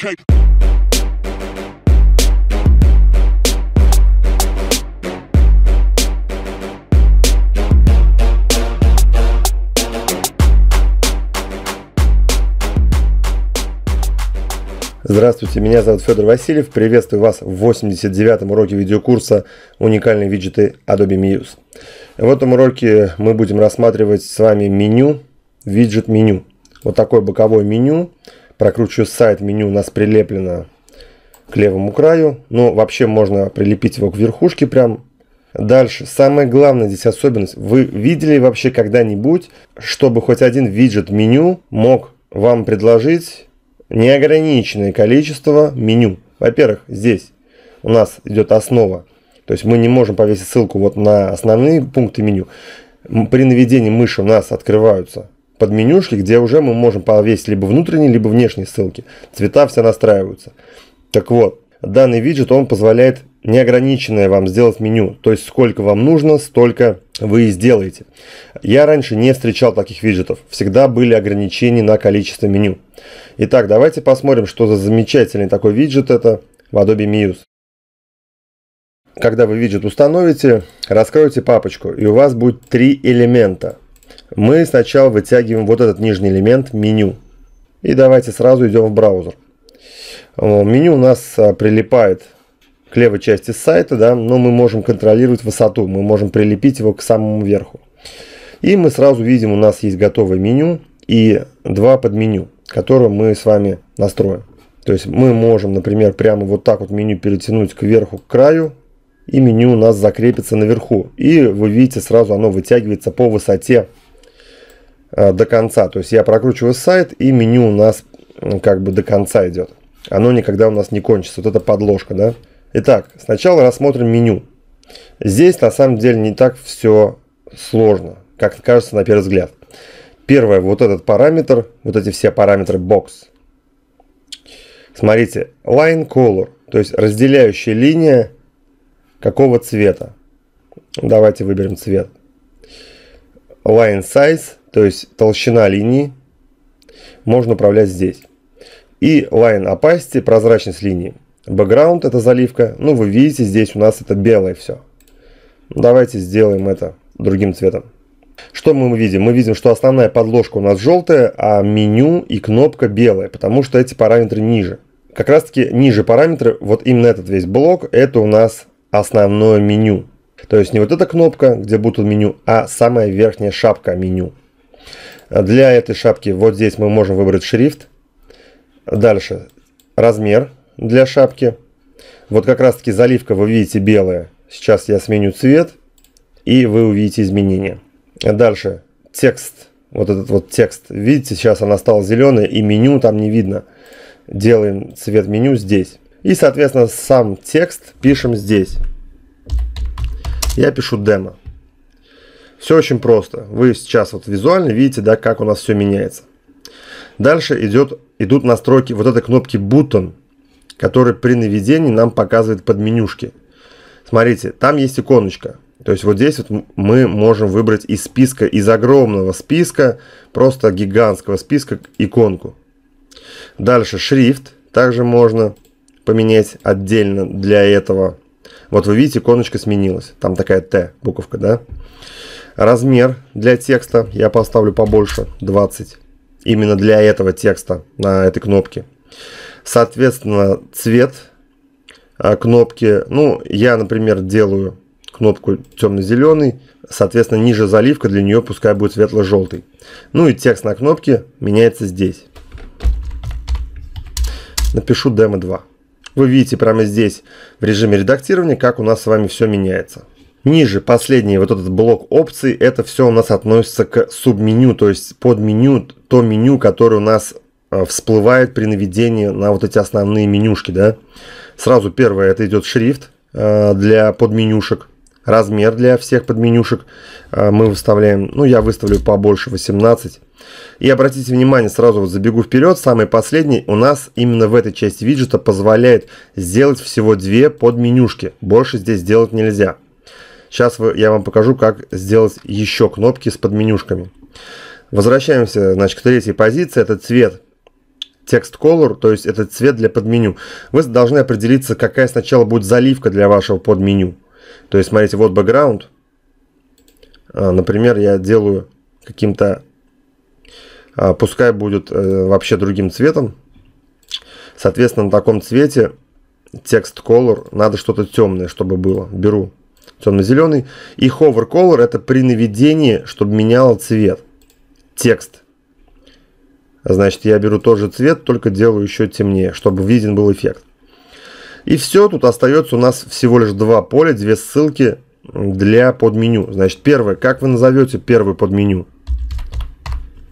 cake. Здравствуйте, меня зовут Федор Васильев. Приветствую вас в 89-м уроке видеокурса «Уникальные виджеты Adobe Muse». В этом уроке мы будем рассматривать с вами меню, виджет меню. Вот такое боковое меню, прокручиваю сайт, меню у нас прилеплено к левому краю. Но ну, вообще можно прилепить его к верхушке прям. Дальше, самая главная здесь особенность. Вы видели вообще когда-нибудь, чтобы хоть один виджет меню мог вам предложить неограниченное количество меню? Во-первых, здесь у нас идет основа. То есть мы не можем повесить ссылку вот на основные пункты меню. При наведении мыши у нас открываются под менюшки, где уже мы можем повесить либо внутренние, либо внешние ссылки. Цвета все настраиваются. Так вот, данный виджет, он позволяет неограниченное вам сделать меню. То есть сколько вам нужно, столько вы и сделаете. Я раньше не встречал таких виджетов. Всегда были ограничения на количество меню. Итак, давайте посмотрим, что за замечательный такой виджет это в Adobe Muse. Когда вы виджет установите, раскройте папочку, и у вас будет три элемента мы сначала вытягиваем вот этот нижний элемент меню. И давайте сразу идем в браузер. Меню у нас а, прилипает к левой части сайта, да, но мы можем контролировать высоту, мы можем прилепить его к самому верху. И мы сразу видим, у нас есть готовое меню и два подменю, которые мы с вами настроим. То есть мы можем, например, прямо вот так вот меню перетянуть к верху, к краю, и меню у нас закрепится наверху. И вы видите, сразу оно вытягивается по высоте Э, до конца. То есть я прокручиваю сайт, и меню у нас как бы до конца идет. Оно никогда у нас не кончится. Вот эта подложка, да? Итак, сначала рассмотрим меню. Здесь на самом деле не так все сложно, как кажется на первый взгляд. Первое, вот этот параметр, вот эти все параметры бокс. Смотрите, line color, то есть разделяющая линия какого цвета. Давайте выберем цвет. Line size то есть толщина линии, можно управлять здесь. И Line Opacity, прозрачность линии. Background это заливка. Ну, вы видите, здесь у нас это белое все. Ну, давайте сделаем это другим цветом. Что мы видим? Мы видим, что основная подложка у нас желтая, а меню и кнопка белая, потому что эти параметры ниже. Как раз таки ниже параметры, вот именно этот весь блок, это у нас основное меню. То есть не вот эта кнопка, где будет меню, а самая верхняя шапка меню. Для этой шапки вот здесь мы можем выбрать шрифт. Дальше размер для шапки. Вот как раз таки заливка вы видите белая. Сейчас я сменю цвет и вы увидите изменения. Дальше текст. Вот этот вот текст. Видите, сейчас она стала зеленой и меню там не видно. Делаем цвет меню здесь. И, соответственно, сам текст пишем здесь. Я пишу демо. Все очень просто. Вы сейчас вот визуально видите, да, как у нас все меняется. Дальше идет, идут настройки вот этой кнопки Button, который при наведении нам показывает под менюшки. Смотрите, там есть иконочка. То есть вот здесь вот мы можем выбрать из списка, из огромного списка, просто гигантского списка иконку. Дальше шрифт также можно поменять отдельно для этого. Вот вы видите, иконочка сменилась. Там такая Т буковка, да? Размер для текста я поставлю побольше, 20. Именно для этого текста на этой кнопке. Соответственно, цвет а, кнопки. Ну, я, например, делаю кнопку темно-зеленый. Соответственно, ниже заливка для нее пускай будет светло-желтый. Ну и текст на кнопке меняется здесь. Напишу демо 2. Вы видите прямо здесь в режиме редактирования, как у нас с вами все меняется. Ниже последний вот этот блок опций, это все у нас относится к субменю, то есть под меню, то меню, которое у нас э, всплывает при наведении на вот эти основные менюшки, да. Сразу первое, это идет шрифт э, для подменюшек, размер для всех подменюшек э, мы выставляем, ну я выставлю побольше 18. И обратите внимание, сразу вот забегу вперед, самый последний у нас именно в этой части виджета позволяет сделать всего две подменюшки, больше здесь делать нельзя. Сейчас я вам покажу, как сделать еще кнопки с подменюшками. Возвращаемся, значит, к третьей позиции. Это цвет текст color, то есть этот цвет для подменю. Вы должны определиться, какая сначала будет заливка для вашего подменю. То есть, смотрите, вот бэкграунд. Например, я делаю каким-то, а, пускай будет э, вообще другим цветом. Соответственно, на таком цвете текст color надо что-то темное, чтобы было. Беру темно-зеленый. И hover color это при наведении, чтобы меняло цвет. Текст. Значит, я беру тот же цвет, только делаю еще темнее, чтобы виден был эффект. И все, тут остается у нас всего лишь два поля, две ссылки для подменю. Значит, первое, как вы назовете первое подменю?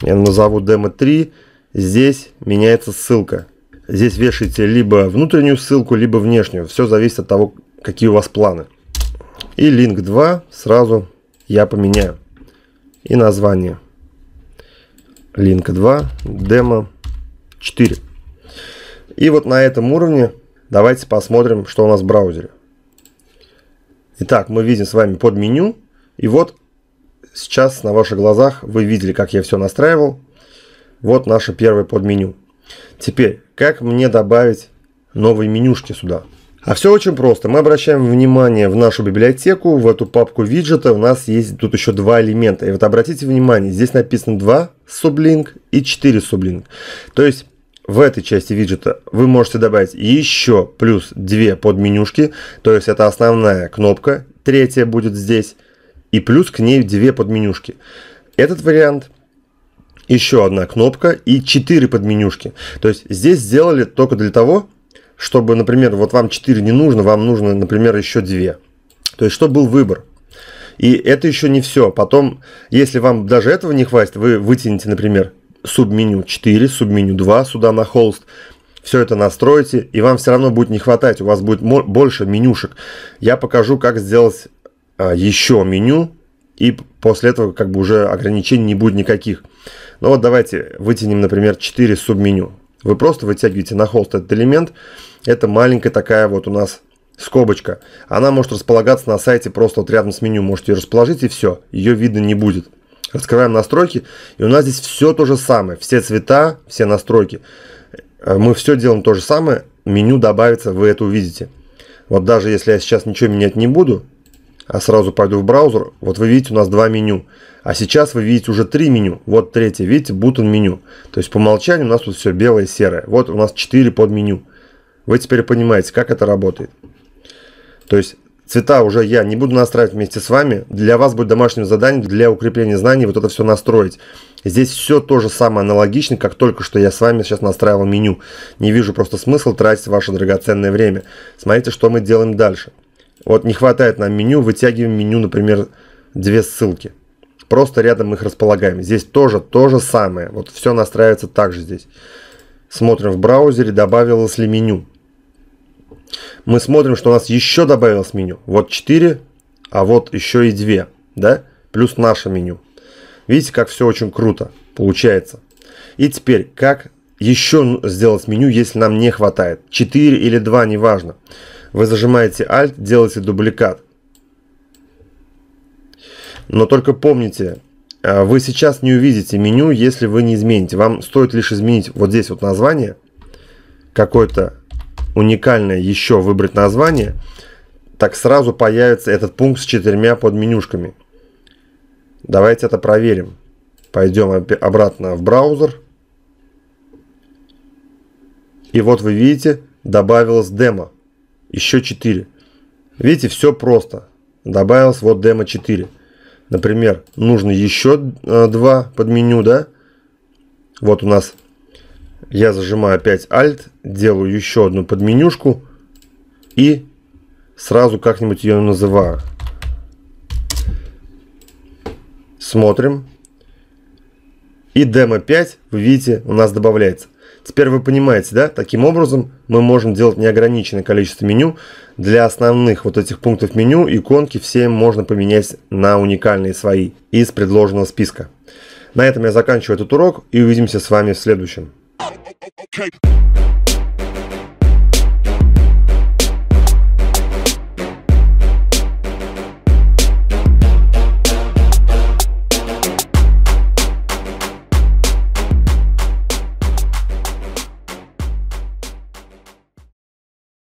Я назову демо 3. Здесь меняется ссылка. Здесь вешайте либо внутреннюю ссылку, либо внешнюю. Все зависит от того, какие у вас планы. И link 2 сразу я поменяю. И название. Link 2 демо 4. И вот на этом уровне давайте посмотрим, что у нас в браузере. Итак, мы видим с вами под меню. И вот сейчас на ваших глазах вы видели, как я все настраивал. Вот наше первое подменю. Теперь, как мне добавить новые менюшки сюда? А все очень просто. Мы обращаем внимание в нашу библиотеку, в эту папку виджета. У нас есть тут еще два элемента. И вот обратите внимание, здесь написано 2 сублинк и 4 сублинк. То есть в этой части виджета вы можете добавить еще плюс 2 подменюшки. То есть это основная кнопка. Третья будет здесь. И плюс к ней 2 подменюшки. Этот вариант – еще одна кнопка и 4 подменюшки. То есть здесь сделали только для того, чтобы, например, вот вам 4 не нужно, вам нужно, например, еще 2. То есть, чтобы был выбор. И это еще не все. Потом, если вам даже этого не хватит, вы вытяните, например, субменю 4, субменю 2 сюда на холст, все это настроите, и вам все равно будет не хватать, у вас будет больше менюшек. Я покажу, как сделать а, еще меню, и после этого как бы уже ограничений не будет никаких. Ну вот давайте вытянем, например, 4 субменю. Вы просто вытягиваете на холст этот элемент. Это маленькая такая вот у нас скобочка. Она может располагаться на сайте просто вот рядом с меню. Можете ее расположить и все. Ее видно не будет. Раскрываем настройки. И у нас здесь все то же самое. Все цвета, все настройки. Э, мы все делаем то же самое. Меню добавится, вы это увидите. Вот даже если я сейчас ничего менять не буду, а сразу пойду в браузер, вот вы видите у нас два меню. А сейчас вы видите уже три меню, вот третье, видите, бутон меню. То есть по умолчанию у нас тут все белое и серое. Вот у нас четыре под меню. Вы теперь понимаете, как это работает. То есть цвета уже я не буду настраивать вместе с вами. Для вас будет домашним заданием для укрепления знаний вот это все настроить. Здесь все то же самое аналогично, как только что я с вами сейчас настраивал меню. Не вижу просто смысла тратить ваше драгоценное время. Смотрите, что мы делаем дальше. Вот не хватает нам меню, вытягиваем меню, например, две ссылки. Просто рядом их располагаем. Здесь тоже то же самое. Вот все настраивается также здесь. Смотрим в браузере, добавилось ли меню. Мы смотрим, что у нас еще добавилось меню. Вот 4, а вот еще и 2. Да? Плюс наше меню. Видите, как все очень круто получается. И теперь, как еще сделать меню, если нам не хватает? 4 или 2, неважно. важно вы зажимаете Alt, делаете дубликат. Но только помните, а, вы сейчас не увидите меню, если вы не измените. Вам стоит лишь изменить вот здесь вот название, какое-то уникальное еще выбрать название, так сразу появится этот пункт с четырьмя подменюшками. Давайте это проверим. Пойдем обратно в браузер. И вот вы видите, добавилось демо еще 4. Видите, все просто. Добавилось вот демо 4. Например, нужно еще 2 э, под меню, да? Вот у нас я зажимаю опять Alt, делаю еще одну подменюшку и сразу как-нибудь ее называю. Смотрим. И демо 5, вы видите, у нас добавляется. Теперь вы понимаете, да? Таким образом мы можем делать неограниченное количество меню. Для основных вот этих пунктов меню иконки все можно поменять на уникальные свои из предложенного списка. На этом я заканчиваю этот урок и увидимся с вами в следующем.